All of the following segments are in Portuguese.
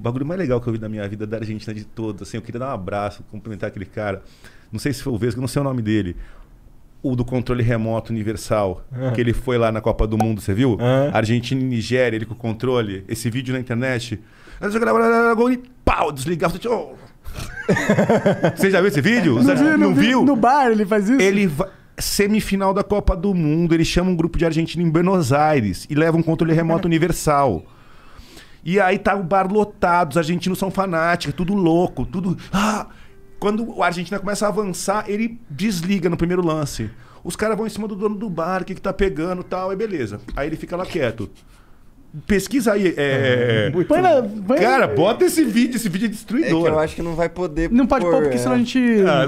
bagulho mais legal que eu vi na minha vida da Argentina de toda. Assim, eu queria dar um abraço, cumprimentar aquele cara. Não sei se foi o Vesgo, não sei o nome dele. O do controle remoto universal, é. que ele foi lá na Copa do Mundo, você viu? É. Argentina e Nigéria, ele com o controle. Esse vídeo na internet. Gol e pau, desligar. Oh. você já viu esse vídeo? Não, vi, não viu? No bar ele faz isso? Ele vai semifinal da Copa do Mundo, ele chama um grupo de argentino em Buenos Aires e leva um controle remoto universal. E aí tá o bar lotado, os argentinos são fanáticos, tudo louco, tudo. Ah! Quando a Argentina começa a avançar, ele desliga no primeiro lance. Os caras vão em cima do dono do bar, o que, que tá pegando tal, é beleza. Aí ele fica lá quieto. Pesquisa aí. É... é, é, é. Põe na, põe... Cara, bota esse vídeo. Esse vídeo é destruidor. É eu acho que não vai poder. Não pode pôr, porque é. senão a gente. Ah,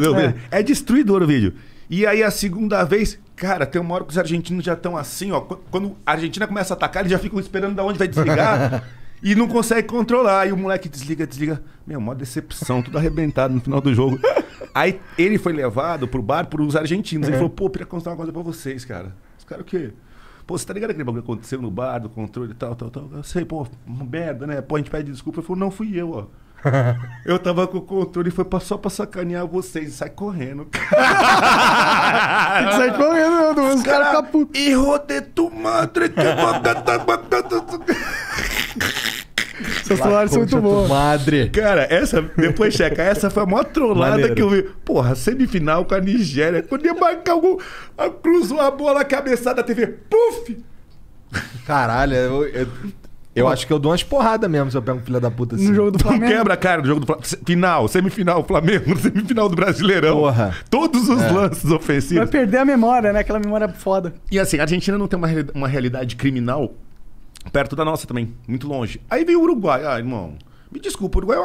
é. é. destruidor o vídeo. E aí a segunda vez. Cara, tem uma hora que os argentinos já estão assim, ó. Quando a Argentina começa a atacar, eles já ficam esperando de onde vai desligar. e não consegue controlar. E o moleque desliga, desliga. Meu, uma decepção, tudo arrebentado no final do jogo. Aí ele foi levado pro bar por uns argentinos. Ele é. falou, pô, eu queria contar uma coisa pra vocês, cara. Os caras o quê? Pô, você tá ligado aquele bagulho que aconteceu no bar, do controle e tal, tal, tal. Eu sei, pô, merda, né? Pô, a gente pede desculpa. Ele falou, não, fui eu, ó. Eu tava com o controle e foi só pra sacanear vocês. Sai correndo. Sai correndo, mano. Os caras cara, tá e Hijo madre seu celulares é muito bom, Madre. Cara, essa, depois checa, essa foi a maior trollada Maneiro. que eu vi. Porra, semifinal com a Nigéria. Quando ia marcar algum. Cruzou a bola, cabeçada, TV. Puf! Caralho, eu, eu... Eu acho que eu dou umas porradas mesmo se eu pego um filho da puta assim. No jogo do Flamengo. quebra, cara, no jogo do Flamengo. Final, semifinal, Flamengo, semifinal do Brasileirão. Porra. Todos os é. lances ofensivos. Vai perder a memória, né? Aquela memória foda. E assim, a Argentina não tem uma, uma realidade criminal Perto da nossa também, muito longe. Aí veio o Uruguai. Ah, irmão, me desculpa, o Uruguai é